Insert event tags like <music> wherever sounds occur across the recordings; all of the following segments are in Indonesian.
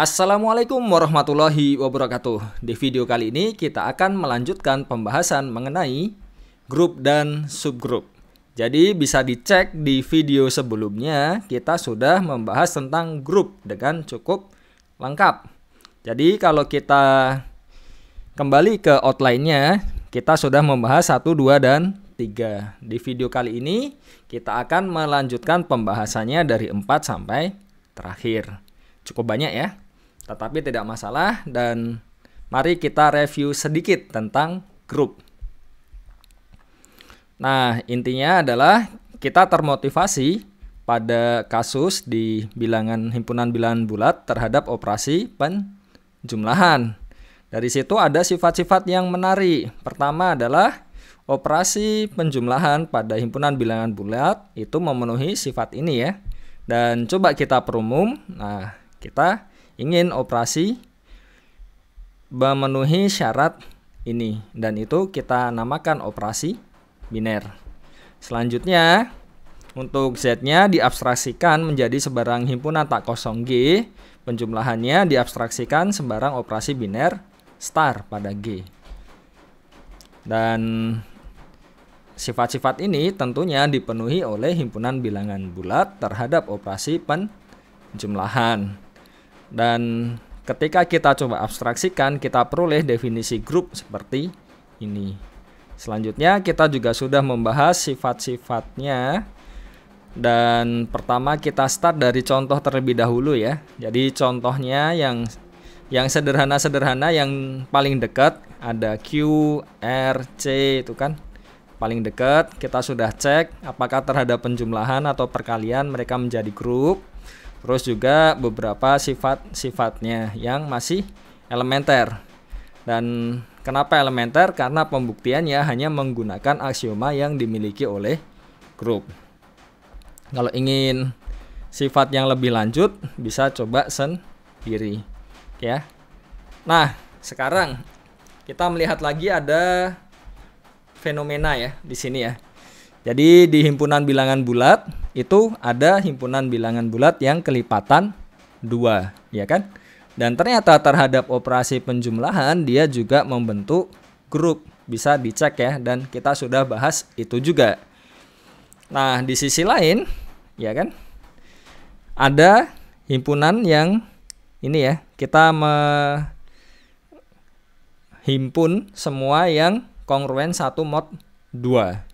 Assalamualaikum warahmatullahi wabarakatuh. Di video kali ini kita akan melanjutkan pembahasan mengenai grup dan subgrup. Jadi bisa dicek di video sebelumnya kita sudah membahas tentang grup dengan cukup lengkap. Jadi kalau kita kembali ke outline-nya, kita sudah membahas 1, 2, dan 3. Di video kali ini kita akan melanjutkan pembahasannya dari 4 sampai terakhir. Cukup banyak ya. Tetapi tidak masalah dan mari kita review sedikit tentang grup. Nah, intinya adalah kita termotivasi pada kasus di bilangan himpunan bilangan bulat terhadap operasi penjumlahan. Dari situ ada sifat-sifat yang menarik. Pertama adalah operasi penjumlahan pada himpunan bilangan bulat itu memenuhi sifat ini ya. Dan coba kita perumum. Nah, kita ingin operasi memenuhi syarat ini dan itu kita namakan operasi biner. Selanjutnya untuk Z-nya diabstraksikan menjadi sebarang himpunan tak kosong G, penjumlahannya diabstraksikan sebarang operasi biner star pada G. Dan sifat-sifat ini tentunya dipenuhi oleh himpunan bilangan bulat terhadap operasi penjumlahan. Dan ketika kita coba abstraksikan, kita peroleh definisi grup seperti ini. Selanjutnya kita juga sudah membahas sifat-sifatnya dan pertama kita start dari contoh terlebih dahulu ya. Jadi contohnya yang yang sederhana-sederhana yang paling dekat ada Q, R, C itu kan paling dekat kita sudah cek apakah terhadap penjumlahan atau perkalian mereka menjadi grup Terus juga beberapa sifat-sifatnya yang masih elementer. Dan kenapa elementer? Karena pembuktiannya hanya menggunakan aksioma yang dimiliki oleh grup. Kalau ingin sifat yang lebih lanjut bisa coba sendiri ya. Nah, sekarang kita melihat lagi ada fenomena ya di sini ya. Jadi di himpunan bilangan bulat itu ada himpunan bilangan bulat yang kelipatan 2, ya kan? Dan ternyata terhadap operasi penjumlahan dia juga membentuk grup. Bisa dicek ya dan kita sudah bahas itu juga. Nah, di sisi lain, ya kan? Ada himpunan yang ini ya, kita menghimpun semua yang kongruen satu mod 2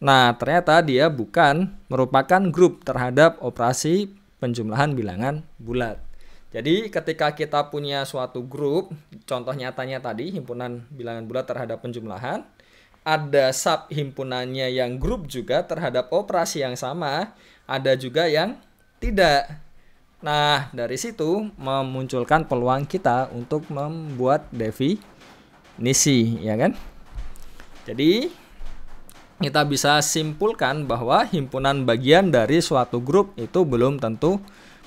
Nah, ternyata dia bukan merupakan grup terhadap operasi penjumlahan bilangan bulat. Jadi ketika kita punya suatu grup, contoh nyatanya tadi himpunan bilangan bulat terhadap penjumlahan, ada sub himpunannya yang grup juga terhadap operasi yang sama, ada juga yang tidak. Nah, dari situ memunculkan peluang kita untuk membuat definisi, ya kan? Jadi, kita bisa simpulkan bahwa himpunan bagian dari suatu grup itu belum tentu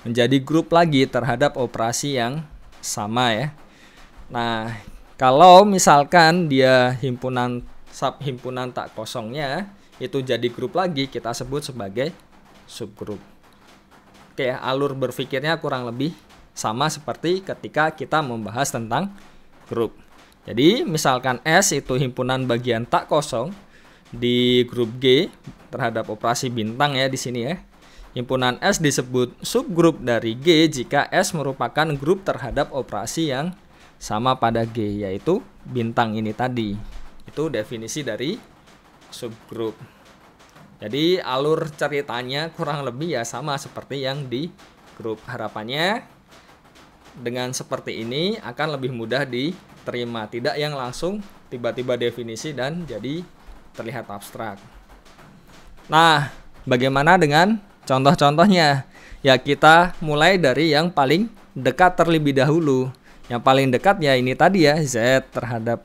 menjadi grup lagi terhadap operasi yang sama ya. Nah, kalau misalkan dia himpunan sub himpunan tak kosongnya itu jadi grup lagi kita sebut sebagai subgrup. Oke, alur berpikirnya kurang lebih sama seperti ketika kita membahas tentang grup. Jadi, misalkan S itu himpunan bagian tak kosong, di grup G terhadap operasi bintang ya di sini ya. Himpunan S disebut subgrup dari G jika S merupakan grup terhadap operasi yang sama pada G yaitu bintang ini tadi. Itu definisi dari subgrup. Jadi alur ceritanya kurang lebih ya sama seperti yang di grup. Harapannya dengan seperti ini akan lebih mudah diterima, tidak yang langsung tiba-tiba definisi dan jadi terlihat abstrak. Nah, bagaimana dengan contoh-contohnya? Ya, kita mulai dari yang paling dekat terlebih dahulu. Yang paling dekat ya ini tadi ya, Z terhadap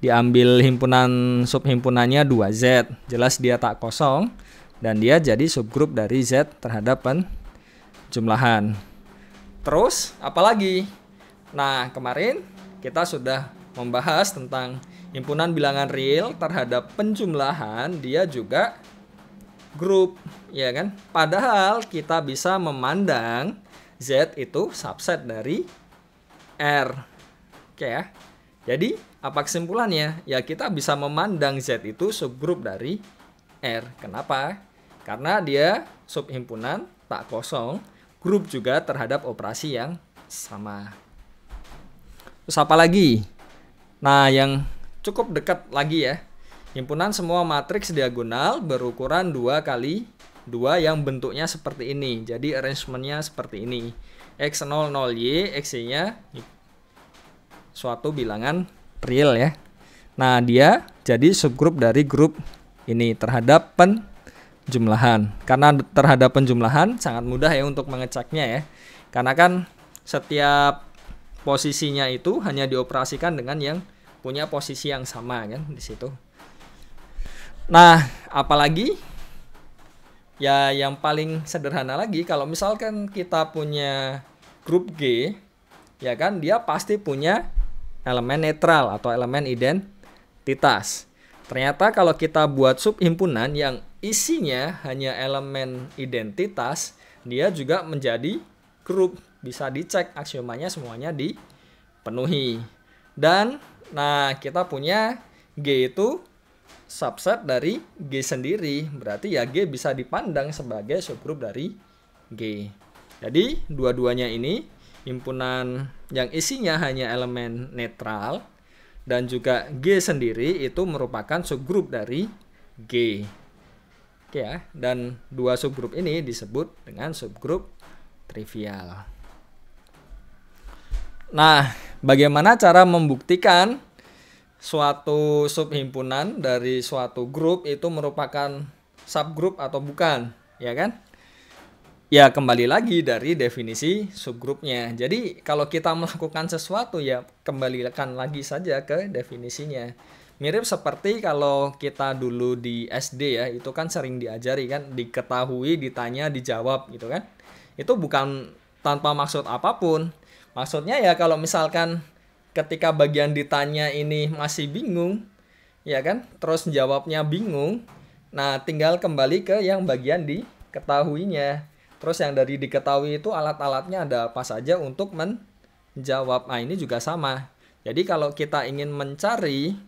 diambil himpunan subhimpunannya 2Z. Jelas dia tak kosong dan dia jadi subgrup dari Z terhadap penjumlahan. Terus apalagi? Nah, kemarin kita sudah membahas tentang Himpunan bilangan real terhadap penjumlahan dia juga grup, ya kan? Padahal kita bisa memandang Z itu subset dari R. Oke ya. Jadi, apa kesimpulannya? Ya, kita bisa memandang Z itu subgrup dari R. Kenapa? Karena dia subhimpunan tak kosong, grup juga terhadap operasi yang sama. Terus apa lagi? Nah, yang cukup dekat lagi ya. Himpunan semua matriks diagonal berukuran 2 kali 2 yang bentuknya seperti ini. Jadi arrangementnya seperti ini. X00, Y, X-nya suatu bilangan real ya. Nah, dia jadi subgrup dari grup ini terhadap penjumlahan. Karena terhadap penjumlahan sangat mudah ya untuk mengeceknya ya. Karena kan setiap posisinya itu hanya dioperasikan dengan yang punya posisi yang sama kan di situ. Nah, apalagi ya yang paling sederhana lagi kalau misalkan kita punya grup G ya kan dia pasti punya elemen netral atau elemen identitas. Ternyata kalau kita buat subhimpunan yang isinya hanya elemen identitas, dia juga menjadi grup. Bisa dicek aksiomanya semuanya dipenuhi. Dan Nah, kita punya G itu subset dari G sendiri. Berarti ya G bisa dipandang sebagai subgrup dari G. Jadi, dua-duanya ini himpunan yang isinya hanya elemen netral dan juga G sendiri itu merupakan subgrup dari G. Oke ya, dan dua subgrup ini disebut dengan subgrup trivial. Nah, bagaimana cara membuktikan suatu subhimpunan dari suatu grup itu merupakan subgrup atau bukan, ya kan? Ya, kembali lagi dari definisi subgrupnya. Jadi, kalau kita melakukan sesuatu ya kembalikan lagi saja ke definisinya. Mirip seperti kalau kita dulu di SD ya, itu kan sering diajari kan, diketahui, ditanya, dijawab gitu kan. Itu bukan tanpa maksud apapun, Maksudnya ya kalau misalkan ketika bagian ditanya ini masih bingung, ya kan? Terus jawabnya bingung. Nah, tinggal kembali ke yang bagian diketahuinya. Terus yang dari diketahui itu alat-alatnya ada apa saja untuk menjawab. Nah, ini juga sama. Jadi kalau kita ingin mencari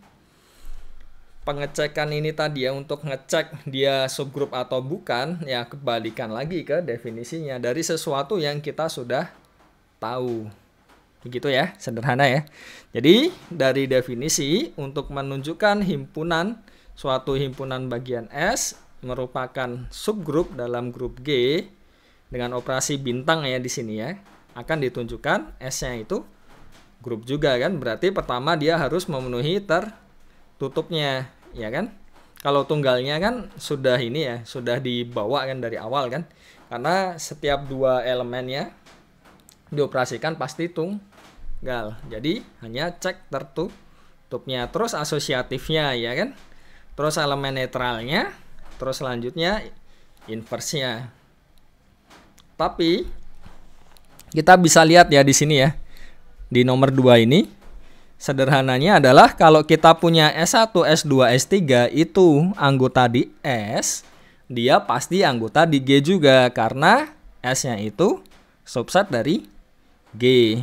pengecekan ini tadi ya untuk ngecek dia subgrup atau bukan, ya kebalikan lagi ke definisinya dari sesuatu yang kita sudah tahu. Begitu ya, sederhana ya. Jadi dari definisi untuk menunjukkan himpunan suatu himpunan bagian S merupakan subgrup dalam grup G dengan operasi bintang ya di sini ya akan ditunjukkan S-nya itu grup juga kan berarti pertama dia harus memenuhi tertutupnya ya kan kalau tunggalnya kan sudah ini ya sudah dibawa kan dari awal kan karena setiap dua elemennya dioperasikan pasti tunggal. Jadi hanya cek tertutupnya, terus asosiatifnya ya kan. Terus elemen netralnya, terus selanjutnya inversnya. Tapi kita bisa lihat ya di sini ya. Di nomor 2 ini sederhananya adalah kalau kita punya S1, S2, S3 itu anggota di S, dia pasti anggota di G juga karena S-nya itu subset dari G.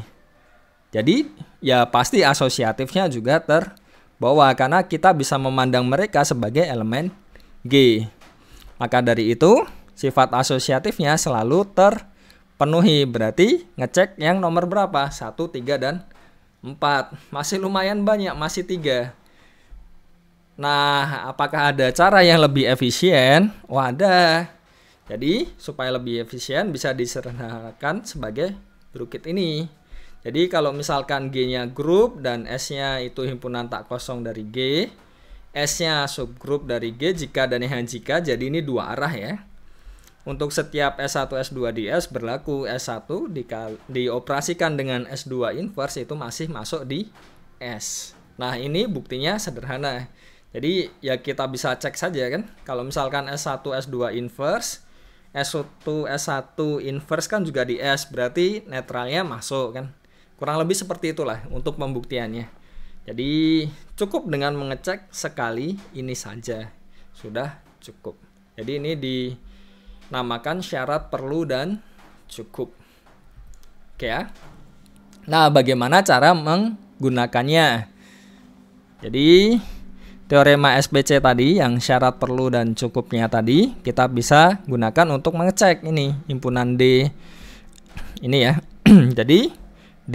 Jadi ya pasti asosiatifnya juga terbawa karena kita bisa memandang mereka sebagai elemen G. Maka dari itu sifat asosiatifnya selalu terpenuhi. Berarti ngecek yang nomor berapa? 1, 3, dan 4. Masih lumayan banyak, masih 3. Nah, apakah ada cara yang lebih efisien? Wadah. Jadi, supaya lebih efisien bisa disederhanakan sebagai Drukit ini. Jadi kalau misalkan G-nya grup dan S-nya itu himpunan tak kosong dari G, S-nya subgrup dari G jika dan yang jika, jadi ini dua arah ya. Untuk setiap S1, S2 di S berlaku S1 di, dioperasikan dengan S2 inverse itu masih masuk di S. Nah ini buktinya sederhana. Jadi ya kita bisa cek saja kan. Kalau misalkan S1, S2 inverse S1 S1 inverse kan juga di S berarti netralnya masuk kan kurang lebih seperti itulah untuk pembuktiannya jadi cukup dengan mengecek sekali ini saja sudah cukup jadi ini dinamakan syarat perlu dan cukup oke ya nah bagaimana cara menggunakannya jadi teorema SPC tadi yang syarat perlu dan cukupnya tadi kita bisa gunakan untuk mengecek ini impunan D ini ya. <clears throat> Jadi D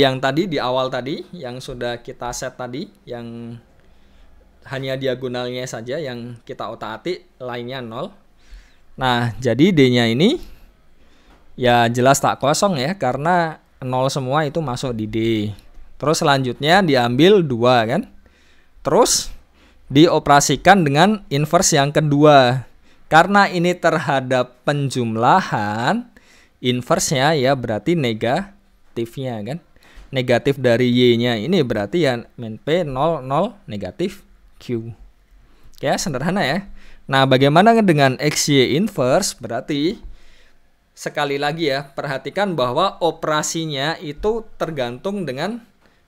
yang tadi di awal tadi yang sudah kita set tadi yang hanya diagonalnya saja yang kita otak-atik lainnya nol. Nah, jadi D-nya ini ya jelas tak kosong ya karena nol semua itu masuk di D. Terus selanjutnya diambil dua kan. Terus dioperasikan dengan inverse yang kedua. Karena ini terhadap penjumlahan, inverse-nya ya berarti negatifnya kan. Negatif dari Y-nya ini berarti ya min P 0, 0, negatif Q. Ya, sederhana ya. Nah, bagaimana dengan x y inverse? Berarti sekali lagi ya, perhatikan bahwa operasinya itu tergantung dengan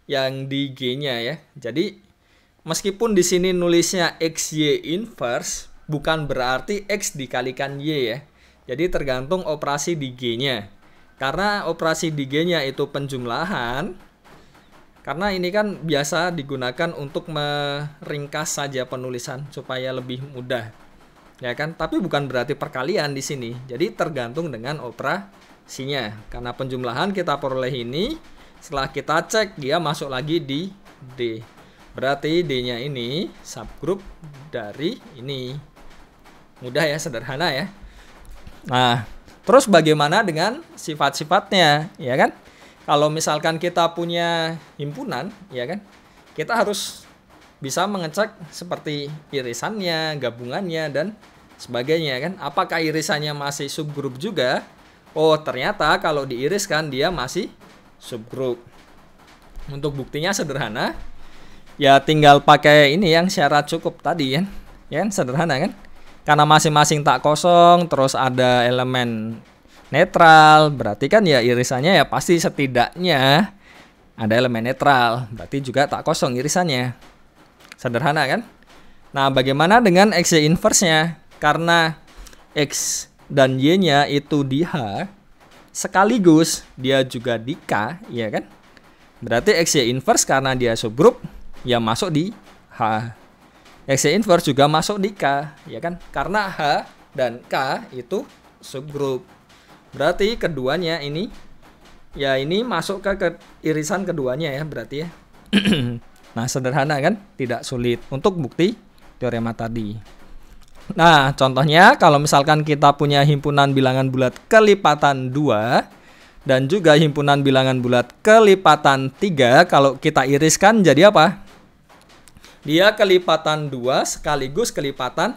yang di G-nya ya. Jadi Meskipun di sini nulisnya XY inverse, bukan berarti X dikalikan Y ya. Jadi tergantung operasi di G-nya. Karena operasi di G-nya itu penjumlahan, karena ini kan biasa digunakan untuk meringkas saja penulisan supaya lebih mudah. Ya kan? Tapi bukan berarti perkalian di sini. Jadi tergantung dengan operasinya. Karena penjumlahan kita peroleh ini, setelah kita cek dia masuk lagi di D. Berarti D-nya ini subgroup dari ini. Mudah ya, sederhana ya. Nah, terus bagaimana dengan sifat-sifatnya, ya kan? Kalau misalkan kita punya himpunan, ya kan? Kita harus bisa mengecek seperti irisannya, gabungannya, dan sebagainya kan. Apakah irisannya masih subgrup juga? Oh, ternyata kalau diiriskan dia masih subgrup. Untuk buktinya sederhana, ya tinggal pakai ini yang syarat cukup tadi ya, ya sederhana kan karena masing-masing tak kosong terus ada elemen netral berarti kan ya irisannya ya pasti setidaknya ada elemen netral berarti juga tak kosong irisannya sederhana kan nah bagaimana dengan x inverse-nya karena x dan y-nya itu di h sekaligus dia juga di k ya kan berarti x y inverse karena dia subgrup ya masuk di H. X inverse juga masuk di K, ya kan? Karena H dan K itu subgroup. Berarti keduanya ini ya ini masuk ke, ke irisan keduanya ya berarti ya. <clears throat> nah, sederhana kan? Tidak sulit untuk bukti teorema tadi. Nah, contohnya kalau misalkan kita punya himpunan bilangan bulat kelipatan 2, dan juga himpunan bilangan bulat kelipatan 3 kalau kita iriskan jadi apa? Dia kelipatan 2 sekaligus kelipatan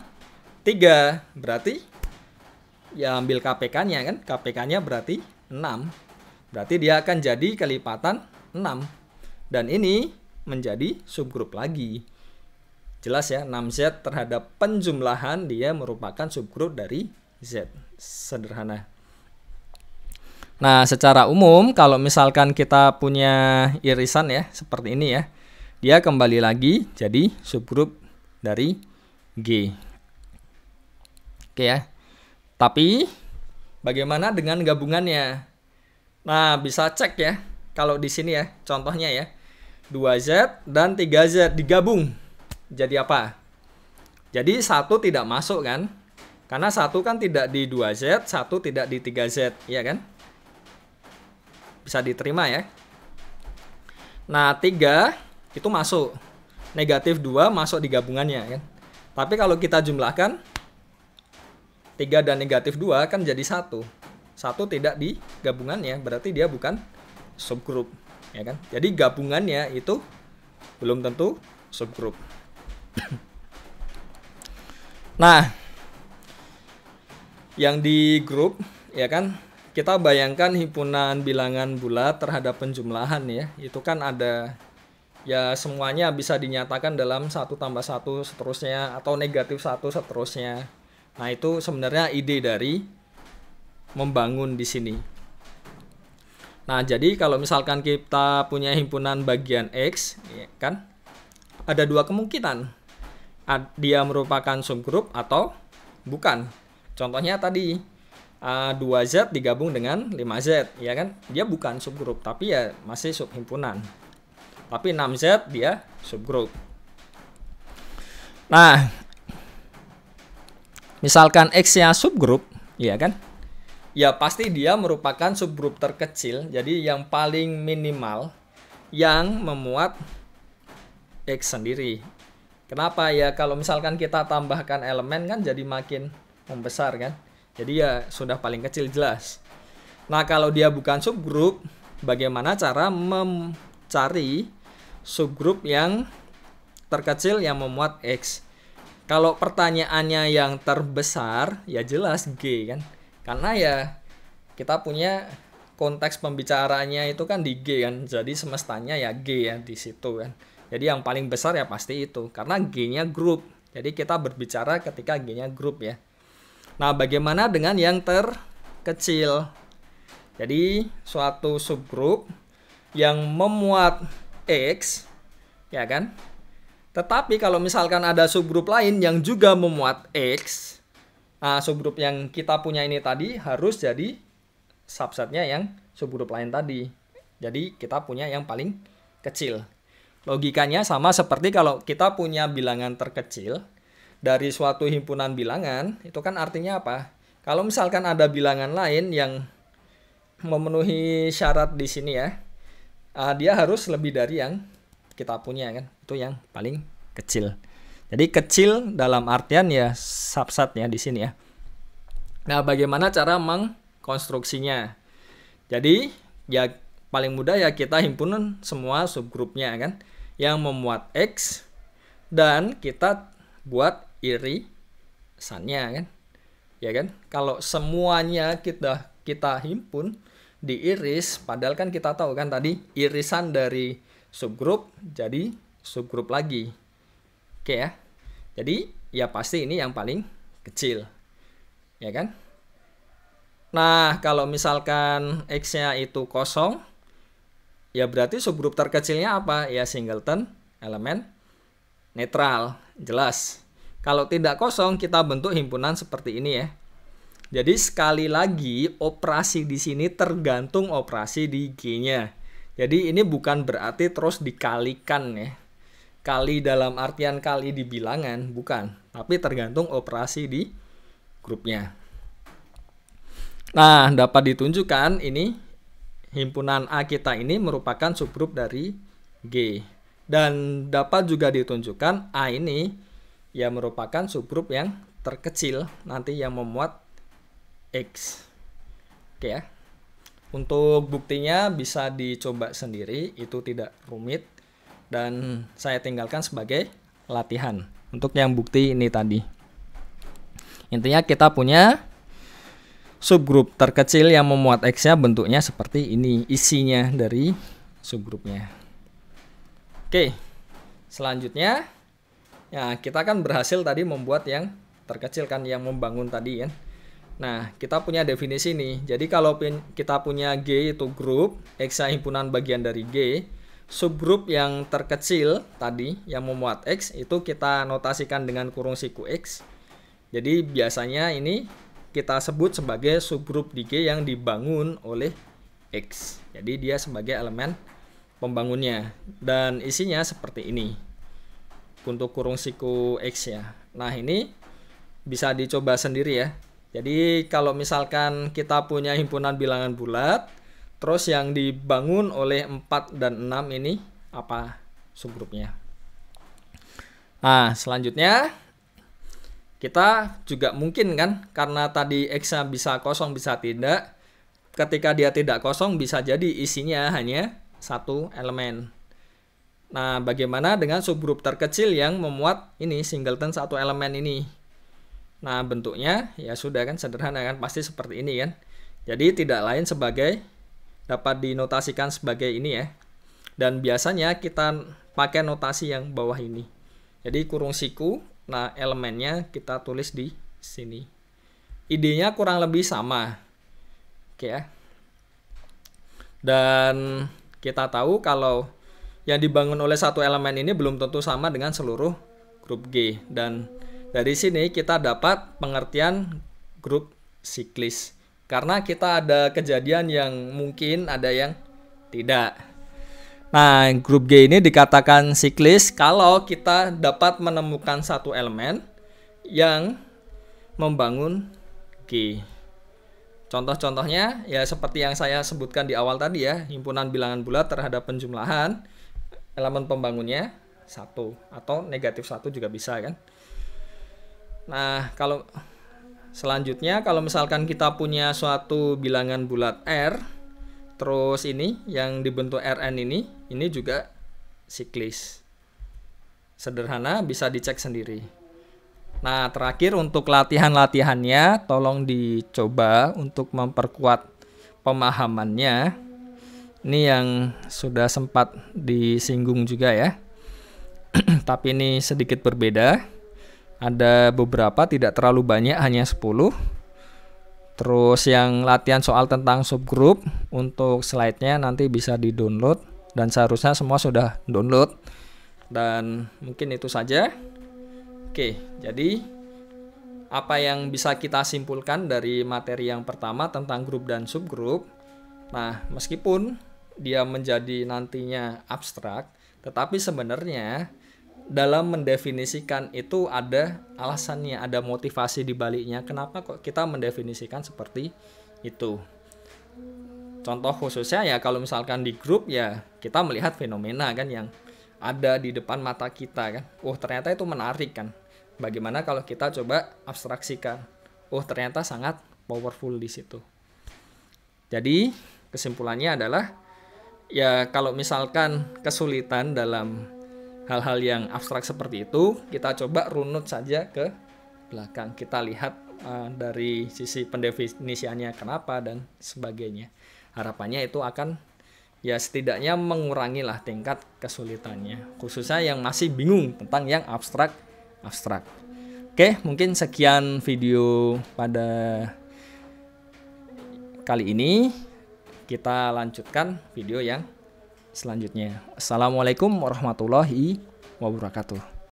3. Berarti ya ambil KPK-nya kan. KPK-nya berarti 6. Berarti dia akan jadi kelipatan 6. Dan ini menjadi subgrup lagi. Jelas ya, 6Z terhadap penjumlahan dia merupakan subgrup dari Z. Sederhana. Nah, secara umum kalau misalkan kita punya irisan ya seperti ini ya. Dia ya, kembali lagi jadi subgrup dari G. Oke ya. Tapi bagaimana dengan gabungannya? Nah, bisa cek ya. Kalau di sini ya, contohnya ya. 2Z dan 3Z digabung jadi apa? Jadi satu tidak masuk kan? Karena satu kan tidak di 2Z, satu tidak di 3Z, ya kan? Bisa diterima ya. Nah, 3 itu masuk negatif 2 masuk di gabungannya kan tapi kalau kita jumlahkan 3 dan negatif 2 kan jadi satu satu tidak di gabungannya berarti dia bukan subgrup, ya kan jadi gabungannya itu belum tentu subgrup. <clears throat> nah yang di grup ya kan kita bayangkan himpunan bilangan bulat terhadap penjumlahan ya itu kan ada ya semuanya bisa dinyatakan dalam satu tambah satu seterusnya atau negatif satu seterusnya nah itu sebenarnya ide dari membangun di sini nah jadi kalau misalkan kita punya himpunan bagian x ya kan ada dua kemungkinan dia merupakan subgrup atau bukan contohnya tadi 2z digabung dengan 5z ya kan dia bukan subgrup tapi ya masih subhimpunan tapi 6Z dia subgroup. Nah, misalkan X-nya subgroup, ya kan? Ya pasti dia merupakan subgroup terkecil, jadi yang paling minimal yang memuat X sendiri. Kenapa ya? Kalau misalkan kita tambahkan elemen kan jadi makin membesar kan? Jadi ya sudah paling kecil jelas. Nah kalau dia bukan subgroup, bagaimana cara mencari subgrup yang terkecil yang memuat X. Kalau pertanyaannya yang terbesar, ya jelas G kan. Karena ya kita punya konteks pembicaraannya itu kan di G kan. Jadi semestanya ya G ya di situ kan. Jadi yang paling besar ya pasti itu. Karena G-nya grup. Jadi kita berbicara ketika G-nya grup ya. Nah, bagaimana dengan yang terkecil? Jadi, suatu subgrup yang memuat X, ya kan? Tetapi kalau misalkan ada subgrup lain yang juga memuat X, nah subgrup yang kita punya ini tadi harus jadi subsetnya yang subgrup lain tadi. Jadi kita punya yang paling kecil. Logikanya sama seperti kalau kita punya bilangan terkecil dari suatu himpunan bilangan, itu kan artinya apa? Kalau misalkan ada bilangan lain yang memenuhi syarat di sini ya, uh, dia harus lebih dari yang kita punya kan itu yang paling kecil jadi kecil dalam artian ya subsetnya di sini ya nah bagaimana cara mengkonstruksinya jadi ya paling mudah ya kita himpunan semua subgrupnya kan yang memuat x dan kita buat irisannya kan ya kan kalau semuanya kita kita himpun diiris, padahal kan kita tahu kan tadi irisan dari subgrup jadi subgrup lagi. Oke ya. Jadi ya pasti ini yang paling kecil. Ya kan? Nah, kalau misalkan X-nya itu kosong, ya berarti subgrup terkecilnya apa? Ya singleton elemen netral, jelas. Kalau tidak kosong, kita bentuk himpunan seperti ini ya. Jadi sekali lagi operasi di sini tergantung operasi di G-nya. Jadi ini bukan berarti terus dikalikan ya. Kali dalam artian kali di bilangan, bukan. Tapi tergantung operasi di grupnya. Nah, dapat ditunjukkan ini himpunan A kita ini merupakan subgrup dari G. Dan dapat juga ditunjukkan A ini ya merupakan subgrup yang terkecil nanti yang memuat X. Oke ya. Untuk buktinya bisa dicoba sendiri, itu tidak rumit dan hmm. saya tinggalkan sebagai latihan untuk yang bukti ini tadi. Intinya kita punya subgrup terkecil yang memuat X-nya bentuknya seperti ini, isinya dari subgrupnya. Oke. Selanjutnya ya kita kan berhasil tadi membuat yang terkecil kan yang membangun tadi Ya Nah, kita punya definisi nih. Jadi kalau kita punya G itu grup, X himpunan bagian dari G, subgrup yang terkecil tadi yang memuat X itu kita notasikan dengan kurung siku X. Jadi biasanya ini kita sebut sebagai subgrup di G yang dibangun oleh X. Jadi dia sebagai elemen pembangunnya dan isinya seperti ini. Untuk kurung siku X ya. Nah, ini bisa dicoba sendiri ya. Jadi kalau misalkan kita punya himpunan bilangan bulat, terus yang dibangun oleh 4 dan 6 ini apa subgrupnya? Nah, selanjutnya kita juga mungkin kan karena tadi x bisa kosong bisa tidak, ketika dia tidak kosong bisa jadi isinya hanya satu elemen. Nah, bagaimana dengan subgrup terkecil yang memuat ini singleton satu elemen ini? Nah, bentuknya ya sudah kan sederhana kan pasti seperti ini kan. Jadi tidak lain sebagai dapat dinotasikan sebagai ini ya. Dan biasanya kita pakai notasi yang bawah ini. Jadi kurung siku, nah elemennya kita tulis di sini. Idenya kurang lebih sama. Oke ya. Dan kita tahu kalau yang dibangun oleh satu elemen ini belum tentu sama dengan seluruh grup G dan dari sini kita dapat pengertian grup siklis. Karena kita ada kejadian yang mungkin, ada yang tidak. Nah, grup G ini dikatakan siklis kalau kita dapat menemukan satu elemen yang membangun G. Contoh-contohnya ya seperti yang saya sebutkan di awal tadi ya, himpunan bilangan bulat terhadap penjumlahan elemen pembangunnya satu atau negatif satu juga bisa kan. Nah, kalau selanjutnya kalau misalkan kita punya suatu bilangan bulat R, terus ini yang dibentuk Rn ini, ini juga siklis. Sederhana bisa dicek sendiri. Nah, terakhir untuk latihan-latihannya tolong dicoba untuk memperkuat pemahamannya. Ini yang sudah sempat disinggung juga ya. <clears throat> Tapi ini sedikit berbeda ada beberapa tidak terlalu banyak hanya 10 terus yang latihan soal tentang subgroup untuk slide-nya nanti bisa di download dan seharusnya semua sudah download dan mungkin itu saja oke jadi apa yang bisa kita simpulkan dari materi yang pertama tentang grup dan subgroup nah meskipun dia menjadi nantinya abstrak tetapi sebenarnya dalam mendefinisikan itu ada alasannya, ada motivasi di baliknya. Kenapa kok kita mendefinisikan seperti itu? Contoh khususnya ya kalau misalkan di grup ya kita melihat fenomena kan yang ada di depan mata kita kan. Oh, ternyata itu menarik kan. Bagaimana kalau kita coba abstraksikan? Oh, ternyata sangat powerful di situ. Jadi, kesimpulannya adalah ya kalau misalkan kesulitan dalam hal-hal yang abstrak seperti itu kita coba runut saja ke belakang kita lihat uh, dari sisi pendefinisiannya kenapa dan sebagainya harapannya itu akan ya setidaknya mengurangi lah tingkat kesulitannya khususnya yang masih bingung tentang yang abstrak abstrak oke mungkin sekian video pada kali ini kita lanjutkan video yang selanjutnya. Assalamualaikum warahmatullahi wabarakatuh.